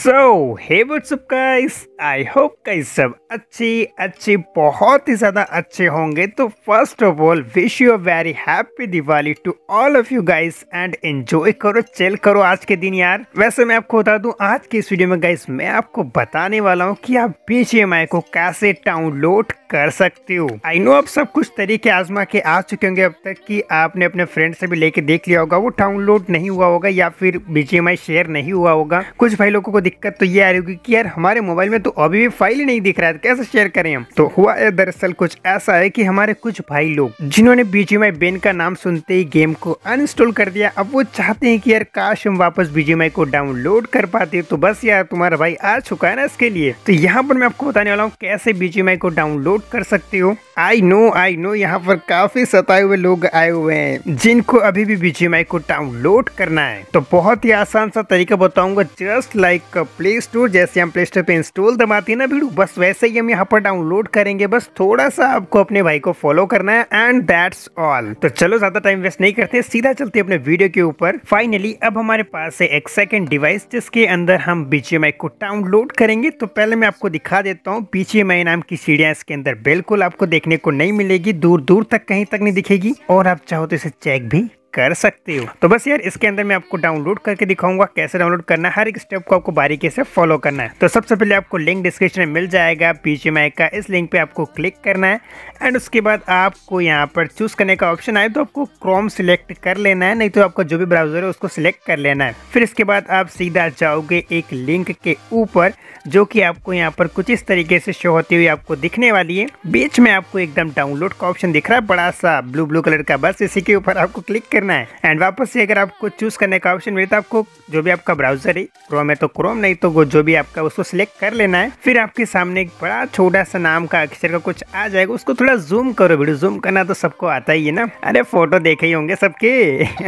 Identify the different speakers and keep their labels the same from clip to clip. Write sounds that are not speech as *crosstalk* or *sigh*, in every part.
Speaker 1: so hey WhatsApp guys I hope guys सब अच्छी अच्छी बहुत ही ज़्यादा अच्छे होंगे तो first of all wish you a very happy Diwali to all of you guys and enjoy करो चल करो आज के दिन यार वैसे मैं आपको बता दूं आज के इस वीडियो में गाइस मैं आपको बताने वाला हूं कि आप बी को कैसे डाउनलोड कर सकते हो आई नो आप सब कुछ तरीके आजमा के आ चुके होंगे अब तक कि आपने अपने फ्रेंड से भी लेके देख लिया होगा वो डाउनलोड नहीं हुआ होगा या फिर बी शेयर नहीं हुआ होगा कुछ भाई लोगों को दिक्कत तो ये आ रही होगी कि यार हमारे मोबाइल में तो अभी भी फाइल ही नहीं दिख रहा है तो कैसे शेयर करें हम तो हुआ है दरअसल कुछ ऐसा है कि हमारे कुछ भाई लोग जिन्होंने बीजीएमआई बेन का नाम सुनते ही गेम को अनइंस्टॉल कर दिया अब वो चाहते हैं कि यार काश हम वापस बीजीएमआई को डाउनलोड कर पाते तो बस यार तुम्हारा भाई आ चुका है ना इसके लिए तो यहाँ पर मैं आपको बताने वाला हूँ कैसे बीजीएमआई को डाउनलोड कर सकते हो आई नो आई नो यहाँ पर काफी सताए हुए लोग आए हुए हैं जिनको अभी भी बीजीएमआई को डाउनलोड करना है तो बहुत ही आसान सा तरीका बताऊंगा जस्ट लाइक आपका प्ले स्टोर जैसे हम प्ले स्टोर पर इंस्टॉल दबाते हैं ना वीडियो बस वैसे ही हम यहाँ पर डाउनलोड करेंगे बस थोड़ा सा आपको अपने भाई को फॉलो करना है एंड दैट्स ऑल तो चलो ज़्यादा टाइम वेस्ट नहीं करते सीधा चलते अपने वीडियो के ऊपर फाइनली अब हमारे पास है एक सेकेंड डिवाइस जिसके अंदर हम बी को डाउनलोड करेंगे तो पहले मैं आपको दिखा देता हूँ बी नाम की सीढ़िया इसके अंदर बिल्कुल आपको देखने को नहीं मिलेगी दूर दूर तक कहीं तक नहीं दिखेगी और आप चाहो तो इसे चेक भी कर सकते हो तो बस यार इसके अंदर मैं आपको डाउनलोड करके दिखाऊंगा कैसे डाउनलोड करना है हर एक स्टेप को आपको बारीकी से फॉलो करना है तो सबसे पहले आपको लिंक डिस्क्रिप्शन में मिल जाएगा पी का इस लिंक पे आपको क्लिक करना है एंड उसके बाद आपको यहाँ पर चूज करने का ऑप्शन आए तो आपको क्रोम सिलेक्ट कर लेना है नहीं तो आपका जो भी ब्राउजर है उसको सिलेक्ट कर लेना है फिर इसके बाद आप सीधा जाओगे एक लिंक के ऊपर जो की आपको यहाँ पर कुछ इस तरीके से शो होती हुई आपको दिखने वाली है बीच में आपको एकदम डाउनलोड का ऑप्शन दिख रहा है बड़ा सा ब्लू ब्लू कलर का बस इसी के ऊपर आपको क्लिक कर करना है एंड वापस से अगर आपको चूज़ करने का ऑप्शन मिलता है आपको जो भी आपका ब्राउजर है क्रोम है तो क्रोम नहीं तो वो जो भी आपका उसको सिलेक्ट कर लेना है फिर आपके सामने एक बड़ा छोटा सा नाम का अक्षर का कुछ आ जाएगा उसको थोड़ा जूम करो वीडियो जूम करना तो सबको आता ही है ना अरे फोटो देखे ही होंगे सबके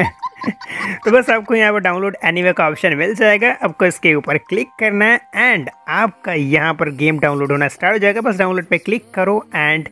Speaker 1: *laughs* तो बस आपको यहाँ पर डाउनलोड एनीवे का ऑप्शन मिल जाएगा आपको इसके ऊपर क्लिक करना है एंड आपका यहाँ पर गेम डाउनलोड होना स्टार्ट हो जाएगा बस डाउनलोड पे क्लिक करो एंड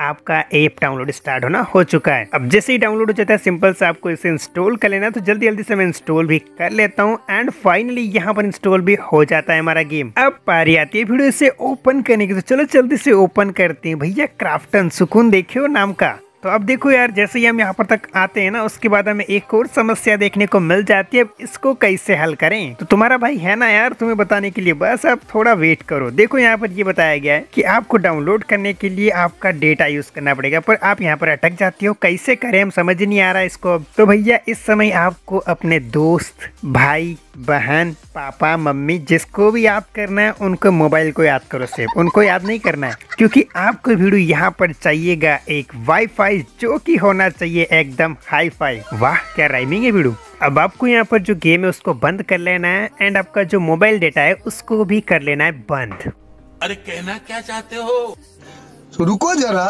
Speaker 1: आपका ऐप डाउनलोड स्टार्ट होना हो चुका है अब जैसे ही डाउनलोड हो जाता है सिंपल से आपको इसे इंस्टॉल कर लेना तो जल्दी जल्दी से मैं इंस्टॉल भी कर लेता हूँ एंड फाइनली यहाँ पर इंस्टॉल भी हो जाता है हमारा गेम अब पारी आती है वीडियो इसे ओपन करने की तो चलो जल्दी से ओपन करते हैं भैया क्राफ्टन सुकून देखियो नाम का तो अब देखो यार जैसे ही हम यहाँ पर तक आते हैं ना उसके बाद हमें एक और समस्या देखने को मिल जाती है अब इसको कैसे हल करें तो तुम्हारा भाई है ना यार तुम्हें बताने के लिए बस आप थोड़ा वेट करो देखो यहाँ पर ये बताया गया है कि आपको डाउनलोड करने के लिए आपका डेटा यूज करना पड़ेगा पर आप यहाँ पर अटक जाती हो कैसे करें हम समझ नहीं आ रहा इसको अब तो भैया इस समय आपको अपने दोस्त भाई बहन पापा मम्मी जिसको भी याद करना है उनको मोबाइल को याद करो सिर्फ उनको याद नहीं करना है क्योंकि आपको वीडियो यहाँ पर चाहिएगा एक वाई प्राइस जो कि होना चाहिए एकदम हाई फाई वाह क्या राइमिंग है वीडू अब आपको यहाँ पर जो गेम है उसको बंद कर लेना है एंड आपका जो मोबाइल डेटा है उसको भी कर लेना है बंद अरे कहना क्या चाहते हो रुको जरा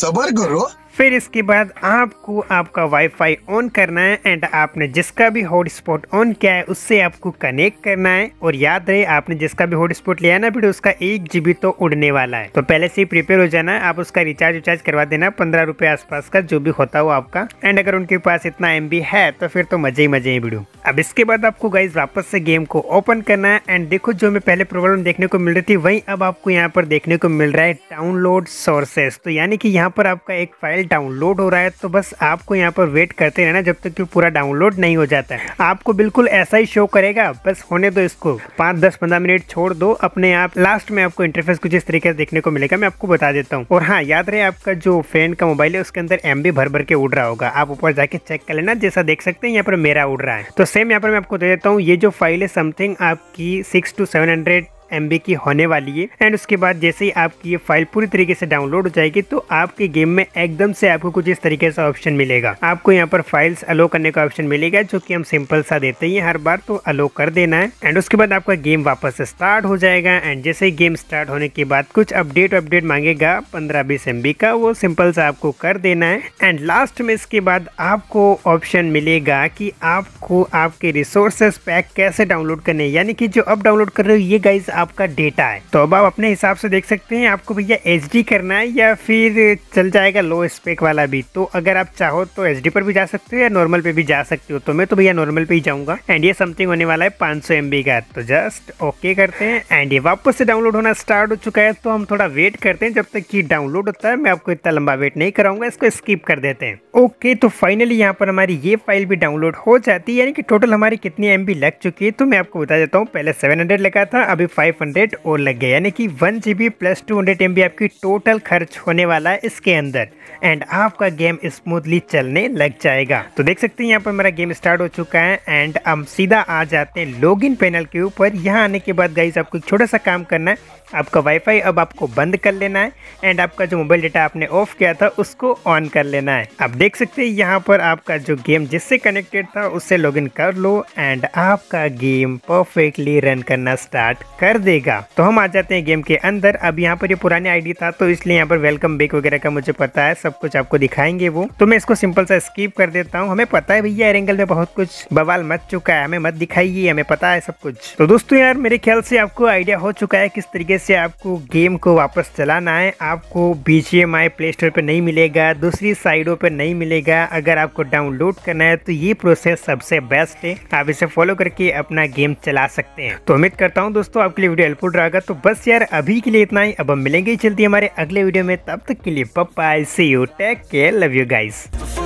Speaker 1: सबर करो फिर इसके बाद आपको आपका वाईफाई ऑन करना है एंड आपने जिसका भी हॉटस्पॉट ऑन किया है उससे आपको कनेक्ट करना है और याद रहे आपने जिसका भी हॉटस्पॉट लिया ना फिर उसका एक जीबी तो उड़ने वाला है तो पहले से ही प्रिपेयर हो जाना आप उसका रिचार्ज उचार्ज करवा देना पंद्रह रुपए आसपास का जो भी होता हो आपका एंड अगर उनके पास इतना एम है तो फिर तो मजे ही मजे ही वीडियो अब इसके बाद आपको गाइज वापस से गेम को ओपन करना है एंड देखो जो हमें पहले प्रॉब्लम देखने को मिल रही थी वही अब आपको यहाँ पर देखने को मिल रहा है डाउनलोड सोर्सेस तो यानी कि यहाँ पर आपका एक फाइल फाइल डाउनलोड हो रहा है तो बस आपको यहाँ पर वेट करते रहना जब तक कि पूरा डाउनलोड नहीं हो जाता है आपको बिल्कुल ऐसा ही शो करेगा बस होने दो इसको पाँच दस पंद्रह मिनट छोड़ दो अपने आप लास्ट में आपको इंटरफेस कुछ इस तरीके से देखने को मिलेगा मैं आपको बता देता हूँ और हाँ याद रहे आपका जो फ्रेंड का मोबाइल है उसके अंदर एम भर भर के उड़ रहा होगा आप ऊपर जाके चेक कर लेना जैसा देख सकते हैं यहाँ पर मेरा उड़ रहा है तो सेम यहाँ पर मैं आपको दे देता हूँ ये जो फाइल है समथिंग आपकी six to seven hundred M की होने वाली है एंड उसके बाद जैसे ही आपकी ये फाइल पूरी तरीके से डाउनलोड हो जाएगी तो आपके गेम में एकदम से आपको कुछ इस तरीके से ऑप्शन मिलेगा आपको यहाँ पर फाइल्स अलो करने का ऑप्शन मिलेगा जो की हम सिंपल सा देते हैं हर बार तो अलो कर देना है एंड उसके बाद आपका गेम वापस स्टार्ट हो जाएगा एंड जैसे ही गेम स्टार्ट होने के बाद कुछ अपडेट अपडेट मांगेगा पंद्रह बीस एम का वो सिंपल सा आपको कर देना है एंड लास्ट में इसके बाद आपको ऑप्शन मिलेगा कि आपको आपके रिसोर्सेस पैक कैसे डाउनलोड करने यानी कि जो अब डाउनलोड कर रहे हो ये गाइज आपका डेटा है तो अब आप अपने हिसाब से देख सकते हैं आपको भैया एच करना है या फिर चल जाएगा लो स्पेक वाला भी तो अगर आप चाहो तो एच पर भी जा सकते हो या नॉर्मल पे भी जा सकते हो तो मैं तो भैया नॉर्मल पे ही जाऊंगा एंड ये समथिंग होने वाला है पाँच सौ का तो जस्ट ओके करते हैं एंड ये वापस से डाउनलोड होना स्टार्ट हो चुका है तो हम थोड़ा वेट करते हैं जब तक ये डाउनलोड होता है मैं आपको इतना लंबा वेट नहीं कराऊंगा इसको स्किप कर देते हैं ओके तो फाइनली यहाँ पर हमारी ये फाइल भी डाउनलोड हो जाती है यानी कि टोटल हमारी कितनी एम लग चुकी है तो मैं आपको बता देता हूँ पहले सेवन लगा था अभी फाइव 500 और लग गया यानी कि one G B plus two hundred M B आपकी टोटल खर्च होने वाला है इसके अंदर एंड आपका गेम स्मूथली चलने लग जाएगा तो देख सकते हैं यहाँ पर मेरा गेम स्टार्ट हो चुका है एंड हम सीधा आ जाते हैं लॉगिन पैनल के ऊपर यहाँ आने के बाद गाइस आपको एक छोटा सा काम करना है आपका वाईफाई अब आपको बंद कर लेना है एंड आपका जो मोबाइल डेटा आपने ऑफ किया था उसको ऑन कर लेना है आप देख सकते हैं यहाँ पर आपका जो गेम जिससे कनेक्टेड था उससे लॉगिन कर लो एंड आपका गेम परफेक्टली रन करना स्टार्ट कर कर देगा तो हम आ जाते हैं गेम के अंदर अब यहाँ पर ये पुराने आईडी था तो इसलिए यहाँ पर वेलकम बेक वगैरह का मुझे पता है सब कुछ आपको दिखाएंगे वो तो मैं इसको सिंपल सा स्कीप कर देता हूँ हमें पता है भैया एरेंगल में बहुत कुछ बवाल मच चुका है हमें मत दिखाई हमें पता है सब कुछ तो दोस्तों यार मेरे ख्याल से आपको आइडिया हो चुका है किस तरीके से आपको गेम को वापस चलाना है आपको बीजीएमआई प्ले स्टोर पर नहीं मिलेगा दूसरी साइडों पर नहीं मिलेगा अगर आपको डाउनलोड करना है तो ये प्रोसेस सबसे बेस्ट है आप इसे फॉलो करके अपना गेम चला सकते हैं तो उम्मीद करता हूँ दोस्तों आपके लिए वीडियो हेल्पफुल रहेगा तो बस यार अभी के लिए इतना ही अब हम मिलेंगे जल्दी हमारे अगले वीडियो में तब तक के लिए पप्पा I see you take care love you guys